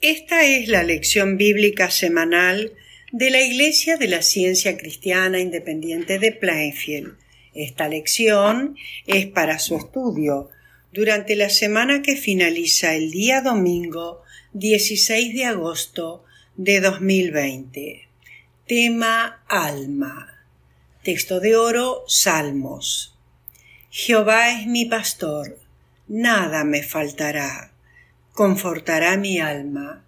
Esta es la lección bíblica semanal de la Iglesia de la Ciencia Cristiana Independiente de Plainfield. Esta lección es para su estudio durante la semana que finaliza el día domingo 16 de agosto de 2020. Tema Alma. Texto de oro Salmos. Jehová es mi pastor, nada me faltará confortará mi alma.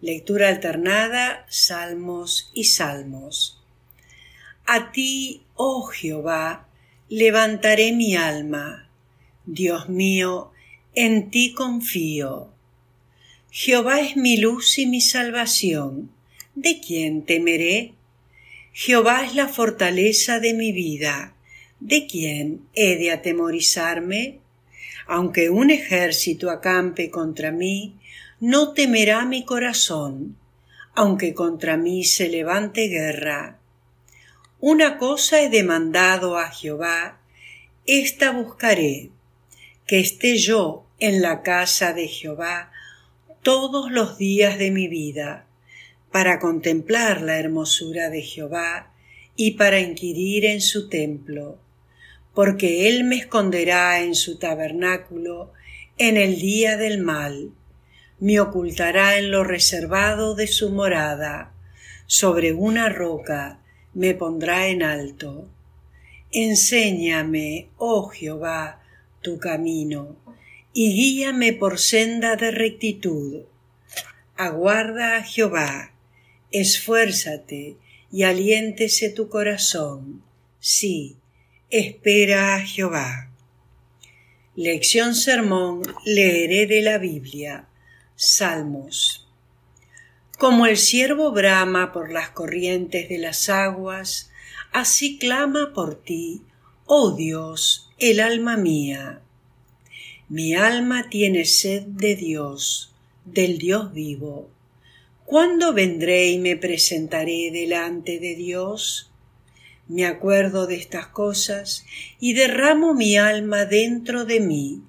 Lectura alternada, salmos y salmos. A ti, oh Jehová, levantaré mi alma. Dios mío, en ti confío. Jehová es mi luz y mi salvación. ¿De quién temeré? Jehová es la fortaleza de mi vida. ¿De quién he de atemorizarme? Aunque un ejército acampe contra mí, no temerá mi corazón, aunque contra mí se levante guerra. Una cosa he demandado a Jehová, esta buscaré, que esté yo en la casa de Jehová todos los días de mi vida, para contemplar la hermosura de Jehová y para inquirir en su templo porque Él me esconderá en su tabernáculo en el día del mal, me ocultará en lo reservado de su morada, sobre una roca me pondrá en alto. Enséñame, oh Jehová, tu camino, y guíame por senda de rectitud. Aguarda a Jehová, esfuérzate y aliéntese tu corazón. Sí, espera a Jehová. Lección Sermón leeré de la Biblia. Salmos. Como el siervo brama por las corrientes de las aguas, así clama por ti, oh Dios, el alma mía. Mi alma tiene sed de Dios, del Dios vivo. ¿Cuándo vendré y me presentaré delante de Dios? Me acuerdo de estas cosas y derramo mi alma dentro de mí,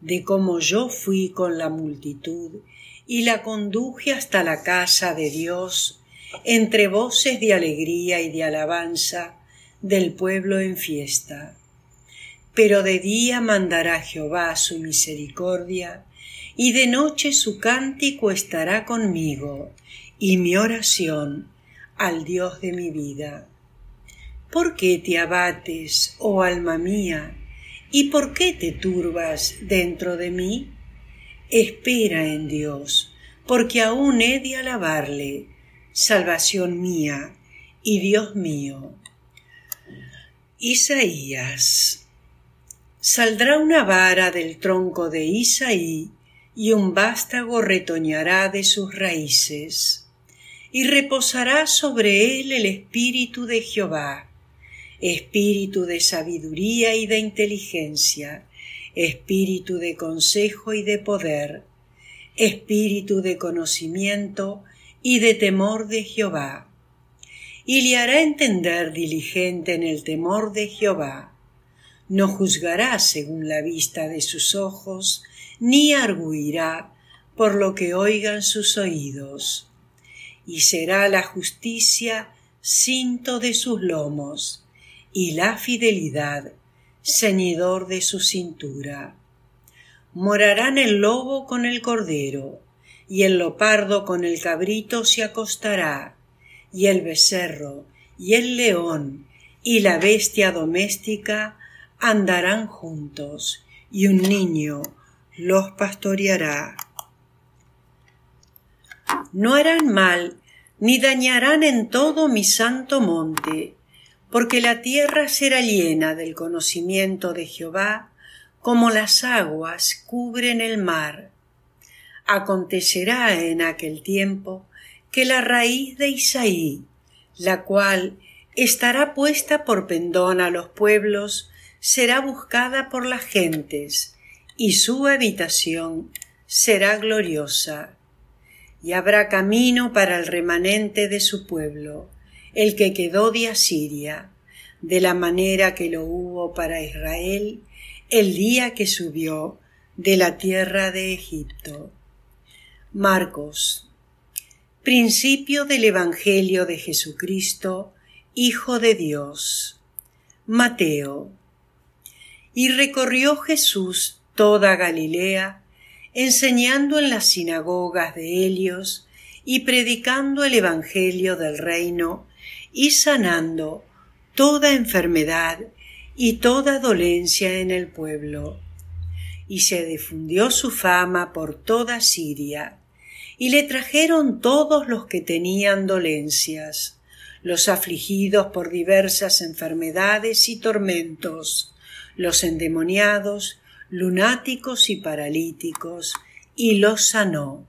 de cómo yo fui con la multitud y la conduje hasta la casa de Dios, entre voces de alegría y de alabanza del pueblo en fiesta. Pero de día mandará Jehová su misericordia, y de noche su cántico estará conmigo, y mi oración al Dios de mi vida. ¿Por qué te abates, oh alma mía? ¿Y por qué te turbas dentro de mí? Espera en Dios, porque aún he de alabarle, salvación mía y Dios mío. Isaías. Saldrá una vara del tronco de Isaí y un vástago retoñará de sus raíces, y reposará sobre él el espíritu de Jehová, espíritu de sabiduría y de inteligencia, espíritu de consejo y de poder, espíritu de conocimiento y de temor de Jehová. Y le hará entender diligente en el temor de Jehová. No juzgará según la vista de sus ojos, ni arguirá por lo que oigan sus oídos. Y será la justicia cinto de sus lomos, y la fidelidad, ceñidor de su cintura. Morarán el lobo con el cordero, y el lopardo con el cabrito se acostará, y el becerro, y el león, y la bestia doméstica andarán juntos, y un niño los pastoreará. No harán mal, ni dañarán en todo mi santo monte, porque la tierra será llena del conocimiento de Jehová, como las aguas cubren el mar. Acontecerá en aquel tiempo que la raíz de Isaí, la cual estará puesta por pendón a los pueblos, será buscada por las gentes, y su habitación será gloriosa, y habrá camino para el remanente de su pueblo el que quedó de Asiria, de la manera que lo hubo para Israel el día que subió de la tierra de Egipto. Marcos. Principio del Evangelio de Jesucristo, Hijo de Dios. Mateo. Y recorrió Jesús toda Galilea, enseñando en las sinagogas de Helios y predicando el Evangelio del reino y sanando toda enfermedad y toda dolencia en el pueblo. Y se difundió su fama por toda Siria, y le trajeron todos los que tenían dolencias, los afligidos por diversas enfermedades y tormentos, los endemoniados, lunáticos y paralíticos, y los sanó.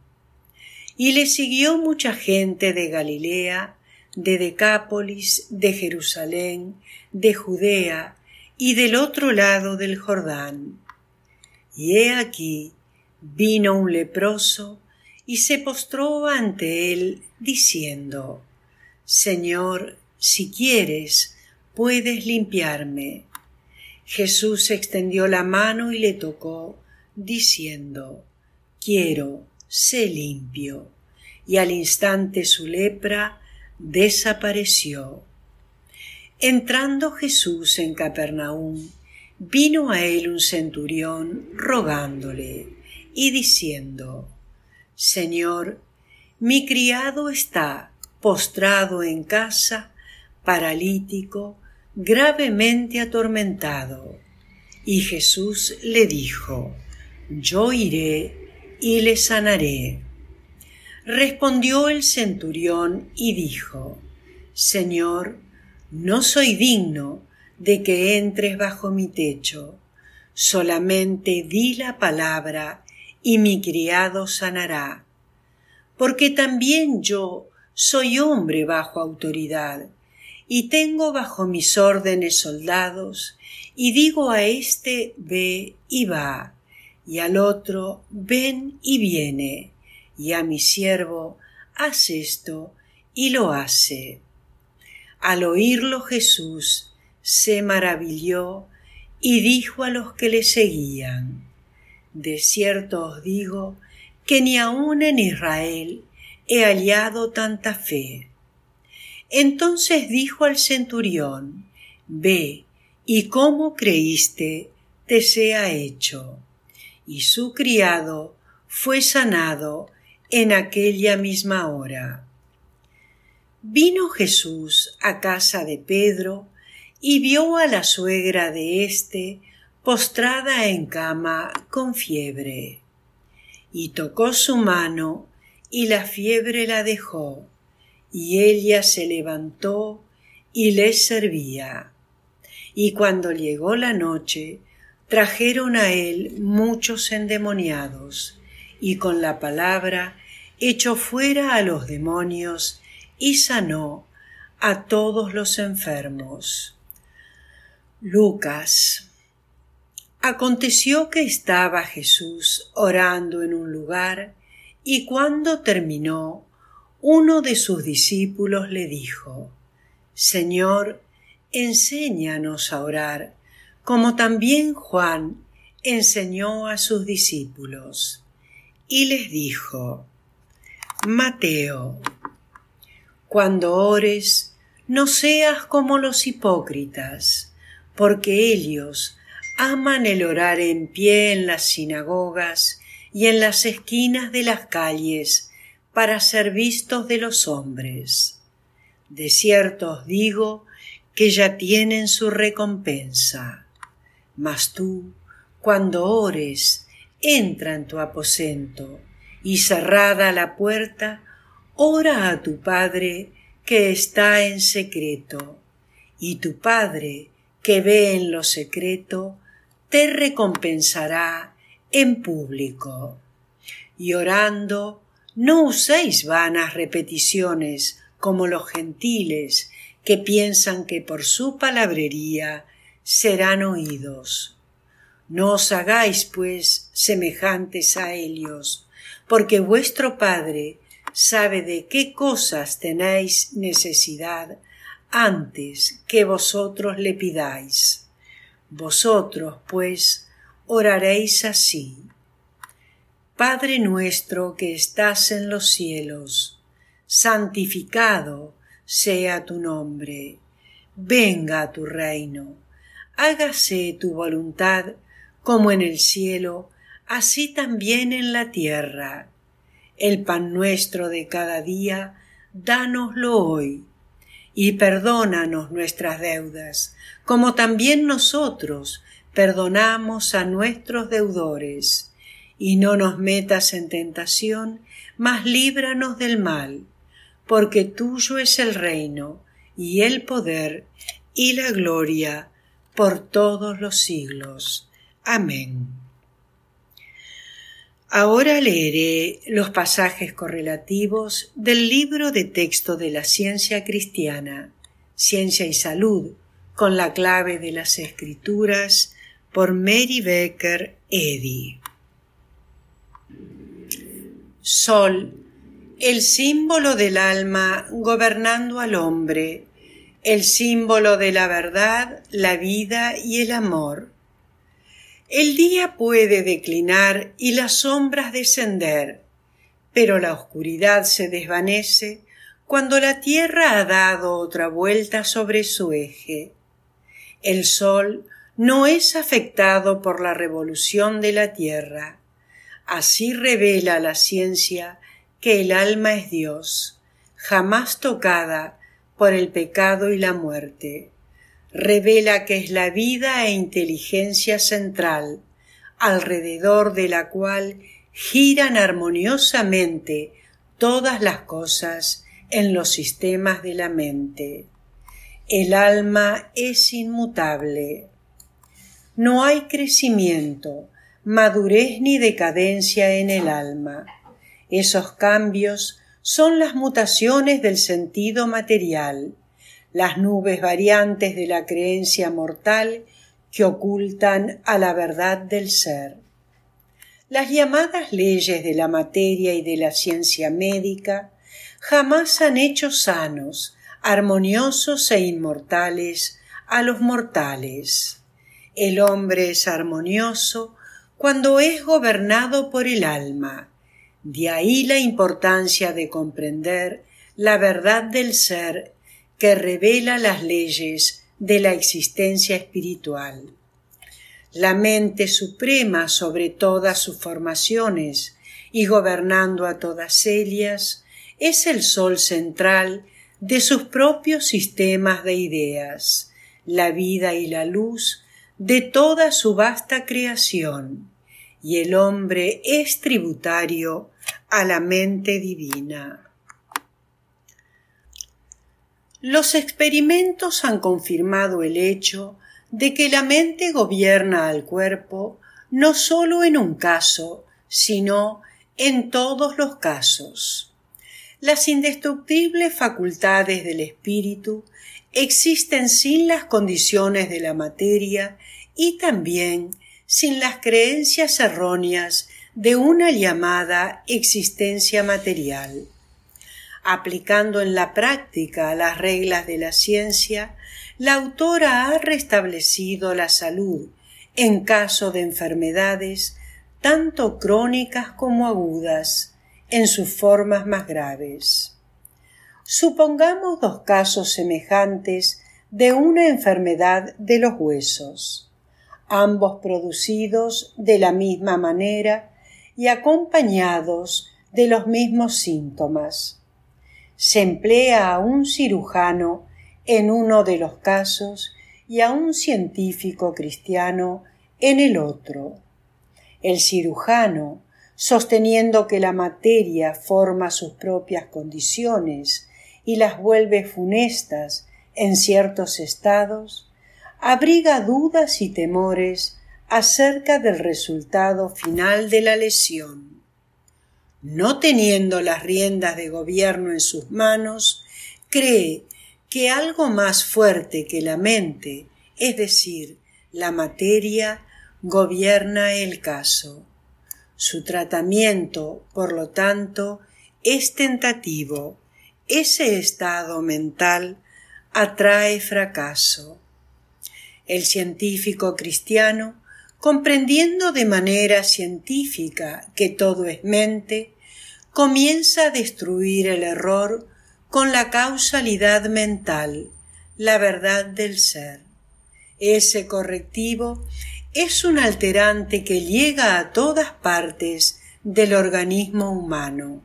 Y le siguió mucha gente de Galilea, de Decápolis, de Jerusalén, de Judea y del otro lado del Jordán. Y he aquí vino un leproso y se postró ante él, diciendo Señor, si quieres, puedes limpiarme. Jesús extendió la mano y le tocó, diciendo Quiero, sé limpio. Y al instante su lepra desapareció. Entrando Jesús en Capernaum, vino a él un centurión rogándole y diciendo, Señor, mi criado está postrado en casa, paralítico, gravemente atormentado. Y Jesús le dijo, Yo iré y le sanaré. Respondió el centurión y dijo, Señor, no soy digno de que entres bajo mi techo, solamente di la palabra y mi criado sanará, porque también yo soy hombre bajo autoridad, y tengo bajo mis órdenes soldados, y digo a éste ve y va, y al otro ven y viene, y a mi siervo, haz esto, y lo hace. Al oírlo Jesús se maravilló y dijo a los que le seguían, De cierto os digo que ni aun en Israel he hallado tanta fe. Entonces dijo al centurión, Ve, y como creíste, te sea hecho. Y su criado fue sanado en aquella misma hora. Vino Jesús a casa de Pedro y vio a la suegra de éste postrada en cama con fiebre. Y tocó su mano y la fiebre la dejó, y ella se levantó y les servía. Y cuando llegó la noche, trajeron a él muchos endemoniados, y con la palabra echó fuera a los demonios y sanó a todos los enfermos. Lucas. Aconteció que estaba Jesús orando en un lugar y cuando terminó, uno de sus discípulos le dijo, Señor, enséñanos a orar, como también Juan enseñó a sus discípulos y les dijo, Mateo, cuando ores, no seas como los hipócritas, porque ellos aman el orar en pie en las sinagogas y en las esquinas de las calles para ser vistos de los hombres. De cierto os digo que ya tienen su recompensa. Mas tú, cuando ores, entra en tu aposento y cerrada la puerta, ora a tu Padre que está en secreto, y tu Padre que ve en lo secreto, te recompensará en público. Y orando, no uséis vanas repeticiones como los gentiles que piensan que por su palabrería serán oídos no os hagáis, pues, semejantes a ellos, porque vuestro Padre sabe de qué cosas tenéis necesidad antes que vosotros le pidáis. Vosotros, pues, oraréis así. Padre nuestro que estás en los cielos, santificado sea tu nombre, venga a tu reino, hágase tu voluntad como en el cielo, así también en la tierra. El pan nuestro de cada día, dánoslo hoy, y perdónanos nuestras deudas, como también nosotros perdonamos a nuestros deudores, y no nos metas en tentación, mas líbranos del mal, porque tuyo es el reino, y el poder, y la gloria, por todos los siglos. Amén. Ahora leeré los pasajes correlativos del libro de texto de la ciencia cristiana, Ciencia y Salud, con la clave de las escrituras por Mary Becker Eddy. Sol, el símbolo del alma gobernando al hombre, el símbolo de la verdad, la vida y el amor el día puede declinar y las sombras descender, pero la oscuridad se desvanece cuando la tierra ha dado otra vuelta sobre su eje. El sol no es afectado por la revolución de la tierra. Así revela la ciencia que el alma es Dios, jamás tocada por el pecado y la muerte revela que es la vida e inteligencia central, alrededor de la cual giran armoniosamente todas las cosas en los sistemas de la mente. El alma es inmutable. No hay crecimiento, madurez ni decadencia en el alma. Esos cambios son las mutaciones del sentido material las nubes variantes de la creencia mortal que ocultan a la verdad del ser. Las llamadas leyes de la materia y de la ciencia médica jamás han hecho sanos, armoniosos e inmortales a los mortales. El hombre es armonioso cuando es gobernado por el alma. De ahí la importancia de comprender la verdad del ser que revela las leyes de la existencia espiritual. La mente suprema sobre todas sus formaciones y gobernando a todas ellas es el sol central de sus propios sistemas de ideas, la vida y la luz de toda su vasta creación, y el hombre es tributario a la mente divina. Los experimentos han confirmado el hecho de que la mente gobierna al cuerpo no sólo en un caso, sino en todos los casos. Las indestructibles facultades del espíritu existen sin las condiciones de la materia y también sin las creencias erróneas de una llamada existencia material. Aplicando en la práctica las reglas de la ciencia, la autora ha restablecido la salud en caso de enfermedades tanto crónicas como agudas en sus formas más graves. Supongamos dos casos semejantes de una enfermedad de los huesos, ambos producidos de la misma manera y acompañados de los mismos síntomas se emplea a un cirujano en uno de los casos y a un científico cristiano en el otro. El cirujano, sosteniendo que la materia forma sus propias condiciones y las vuelve funestas en ciertos estados, abriga dudas y temores acerca del resultado final de la lesión no teniendo las riendas de gobierno en sus manos, cree que algo más fuerte que la mente, es decir, la materia, gobierna el caso. Su tratamiento, por lo tanto, es tentativo. Ese estado mental atrae fracaso. El científico cristiano, comprendiendo de manera científica que todo es mente, comienza a destruir el error con la causalidad mental, la verdad del ser. Ese correctivo es un alterante que llega a todas partes del organismo humano.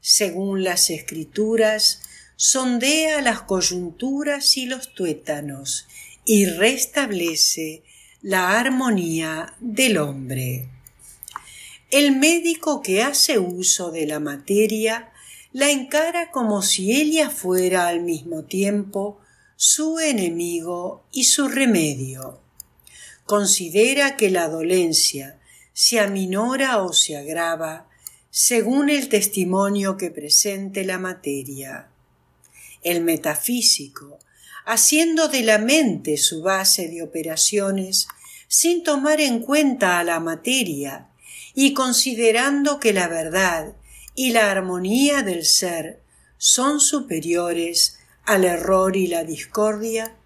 Según las escrituras, sondea las coyunturas y los tuétanos y restablece la armonía del hombre. El médico que hace uso de la materia la encara como si ella fuera al mismo tiempo su enemigo y su remedio. Considera que la dolencia se aminora o se agrava según el testimonio que presente la materia. El metafísico, haciendo de la mente su base de operaciones, sin tomar en cuenta a la materia, y considerando que la verdad y la armonía del ser son superiores al error y la discordia,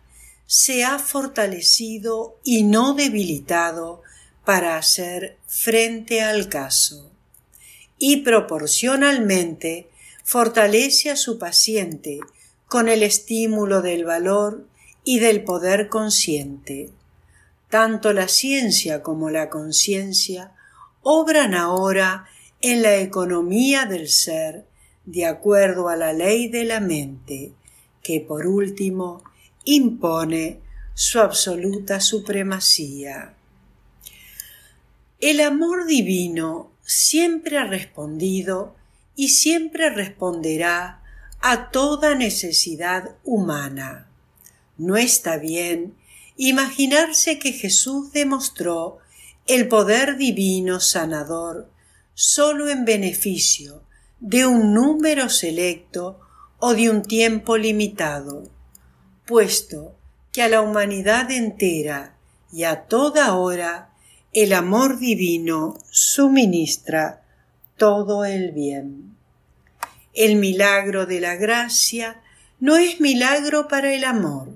se ha fortalecido y no debilitado para hacer frente al caso y proporcionalmente fortalece a su paciente con el estímulo del valor y del poder consciente. Tanto la ciencia como la conciencia obran ahora en la economía del ser, de acuerdo a la ley de la mente, que por último impone su absoluta supremacía. El amor divino siempre ha respondido y siempre responderá a toda necesidad humana. No está bien imaginarse que Jesús demostró el poder divino sanador solo en beneficio de un número selecto o de un tiempo limitado, puesto que a la humanidad entera y a toda hora el amor divino suministra todo el bien. El milagro de la gracia no es milagro para el amor.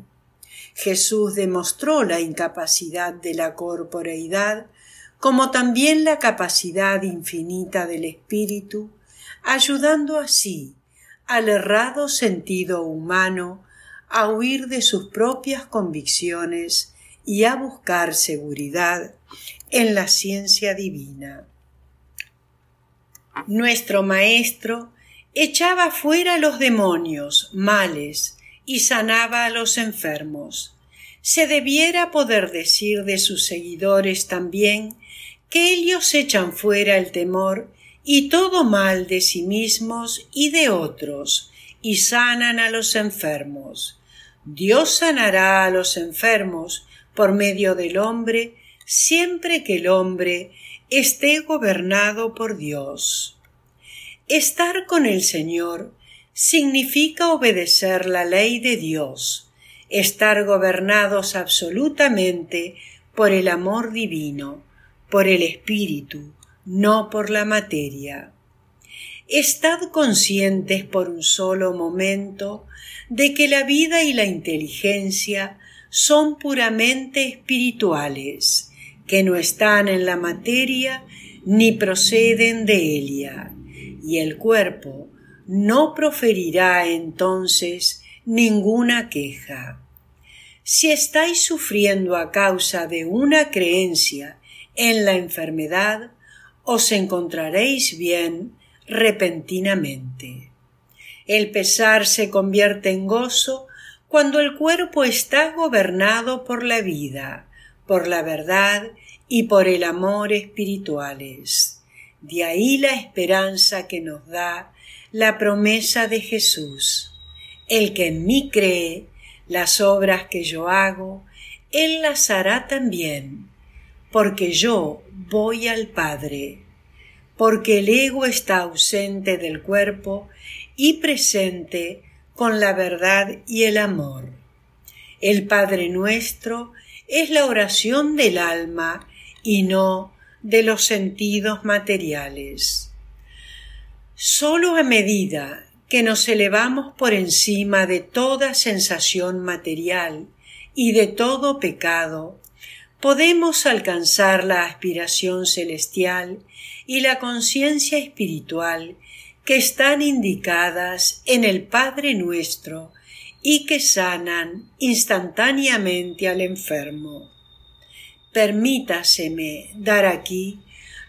Jesús demostró la incapacidad de la corporeidad como también la capacidad infinita del espíritu, ayudando así al errado sentido humano a huir de sus propias convicciones y a buscar seguridad en la ciencia divina. Nuestro Maestro echaba fuera los demonios, males, y sanaba a los enfermos se debiera poder decir de sus seguidores también que ellos echan fuera el temor y todo mal de sí mismos y de otros, y sanan a los enfermos. Dios sanará a los enfermos por medio del hombre, siempre que el hombre esté gobernado por Dios. Estar con el Señor significa obedecer la ley de Dios, estar gobernados absolutamente por el amor divino, por el espíritu, no por la materia. Estad conscientes por un solo momento de que la vida y la inteligencia son puramente espirituales, que no están en la materia ni proceden de ella, y el cuerpo no proferirá entonces ninguna queja. Si estáis sufriendo a causa de una creencia en la enfermedad, os encontraréis bien repentinamente. El pesar se convierte en gozo cuando el cuerpo está gobernado por la vida, por la verdad y por el amor espirituales. De ahí la esperanza que nos da la promesa de Jesús. El que en mí cree, las obras que yo hago, Él las hará también, porque yo voy al Padre, porque el ego está ausente del cuerpo y presente con la verdad y el amor. El Padre nuestro es la oración del alma y no de los sentidos materiales. Solo a medida que nos elevamos por encima de toda sensación material y de todo pecado, podemos alcanzar la aspiración celestial y la conciencia espiritual que están indicadas en el Padre nuestro y que sanan instantáneamente al enfermo. Permítaseme dar aquí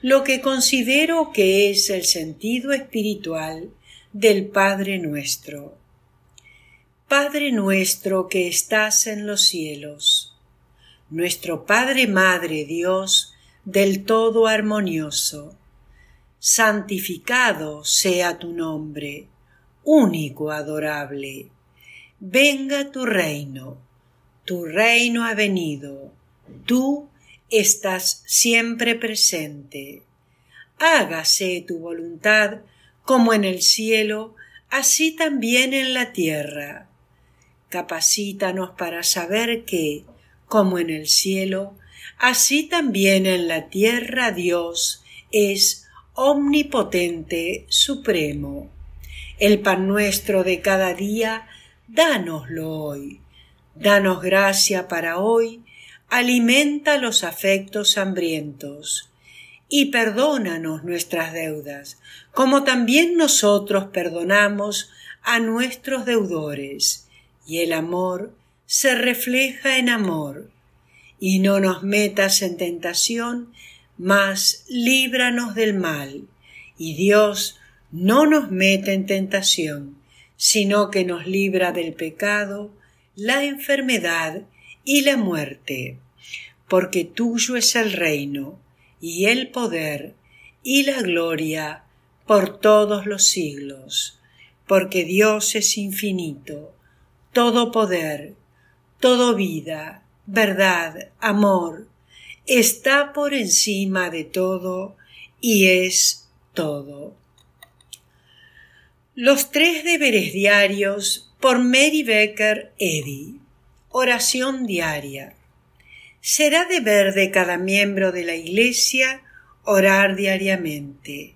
lo que considero que es el sentido espiritual del Padre nuestro. Padre nuestro que estás en los cielos, nuestro Padre Madre Dios del todo armonioso, santificado sea tu nombre, único adorable. Venga tu reino, tu reino ha venido, tú estás siempre presente. Hágase tu voluntad como en el cielo, así también en la tierra. Capacítanos para saber que, como en el cielo, así también en la tierra Dios es omnipotente, supremo. El pan nuestro de cada día, dánoslo hoy. Danos gracia para hoy, alimenta los afectos hambrientos y perdónanos nuestras deudas, como también nosotros perdonamos a nuestros deudores, y el amor se refleja en amor. Y no nos metas en tentación, mas líbranos del mal. Y Dios no nos mete en tentación, sino que nos libra del pecado, la enfermedad y la muerte. Porque tuyo es el reino, y el poder, y la gloria, por todos los siglos, porque Dios es infinito, todo poder, todo vida, verdad, amor, está por encima de todo y es todo. Los tres deberes diarios por Mary Becker Eddy. Oración diaria. Será deber de cada miembro de la Iglesia orar diariamente